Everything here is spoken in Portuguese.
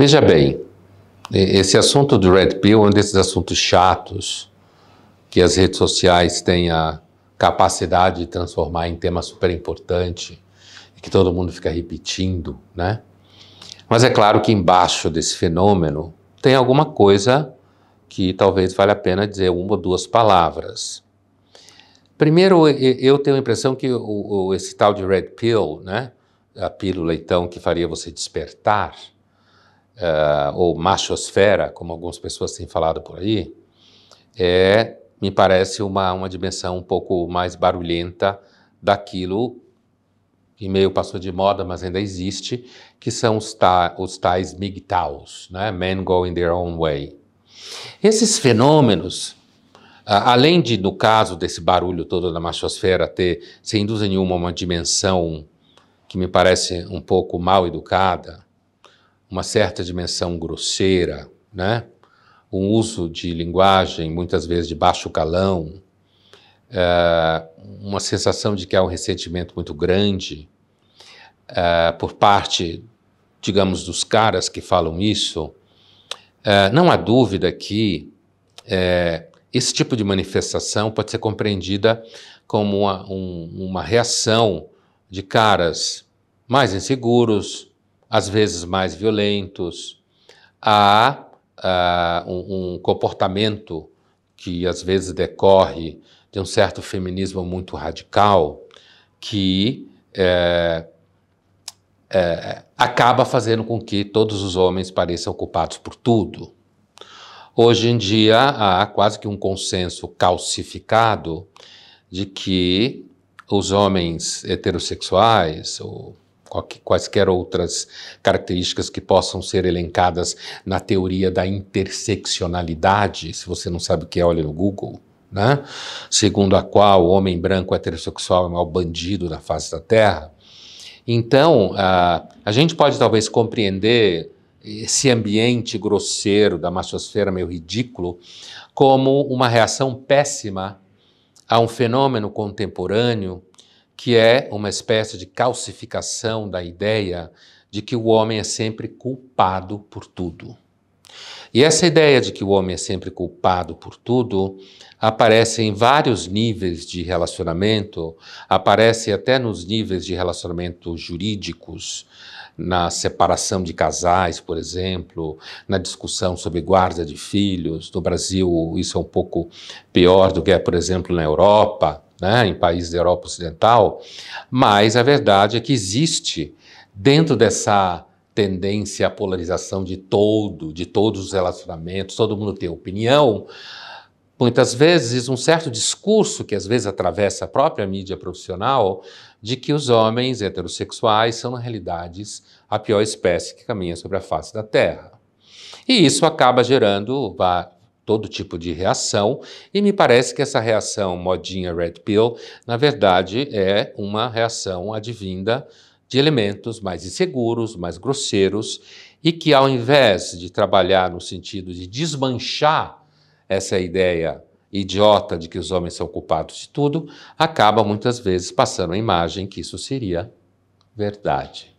Veja bem, esse assunto do Red Pill é um desses assuntos chatos que as redes sociais têm a capacidade de transformar em tema super importante e que todo mundo fica repetindo, né? Mas é claro que embaixo desse fenômeno tem alguma coisa que talvez valha a pena dizer uma ou duas palavras. Primeiro, eu tenho a impressão que o, esse tal de Red Pill, né? A pílula, então, que faria você despertar, uh, ou machosfera, como algumas pessoas têm falado por aí, é, me parece uma, uma dimensão um pouco mais barulhenta daquilo que meio passou de moda, mas ainda existe, que são os, ta, os tais MGTOWs, né? Men Go In Their Own Way. Esses fenômenos, além de, no caso desse barulho todo da machosfera, ter, sem dúvida nenhuma, uma dimensão que me parece um pouco mal educada, uma certa dimensão grosseira, né? um uso de linguagem muitas vezes de baixo calão, é, uma sensação de que há um ressentimento muito grande é, por parte, digamos, dos caras que falam isso. É, não há dúvida que esse tipo de manifestação pode ser compreendida como uma, um, uma reação de caras mais inseguros, às vezes mais violentos, há uh, um, um, comportamento que às vezes decorre de um certo feminismo muito radical que é, é, acaba fazendo com que todos os homens pareçam culpados por tudo. Hoje em dia há quase que um consenso calcificado de que os homens heterossexuais ou quaisquer outras características que possam ser elencadas na teoria da interseccionalidade. Se você não sabe o que é, olha no Google. Né? Segundo a qual o homem branco heterossexual é o maior bandido na face da Terra. Então, a, a gente pode talvez compreender esse ambiente grosseiro da massosfera meio ridículo como uma reação péssima a um fenômeno contemporâneo que é uma espécie de calcificação da ideia de que o homem é sempre culpado por tudo. E essa ideia de que o homem é sempre culpado por tudo aparece em vários níveis de relacionamento, aparece até nos níveis de relacionamento jurídicos, na separação de casais, por exemplo, na discussão sobre guarda de filhos. No Brasil, isso é um pouco pior do que é, por exemplo, na Europa né, em países da Europa Ocidental, mas a verdade é que existe dentro dessa tendência à polarização de todo, de todos os relacionamentos, todo mundo tem opinião, muitas vezes um certo discurso que às vezes atravessa a própria mídia profissional de que os homens heterossexuais são na realidade a pior espécie que caminha sobre a face da Terra. E isso acaba gerando todo tipo de reação, e me parece que essa reação modinha red pill, na verdade, é uma reação advinda de elementos mais inseguros, mais grosseiros, e que ao invés de trabalhar no sentido de desmanchar essa ideia idiota de que os homens são culpados de tudo, acaba muitas vezes passando a imagem que isso seria verdade.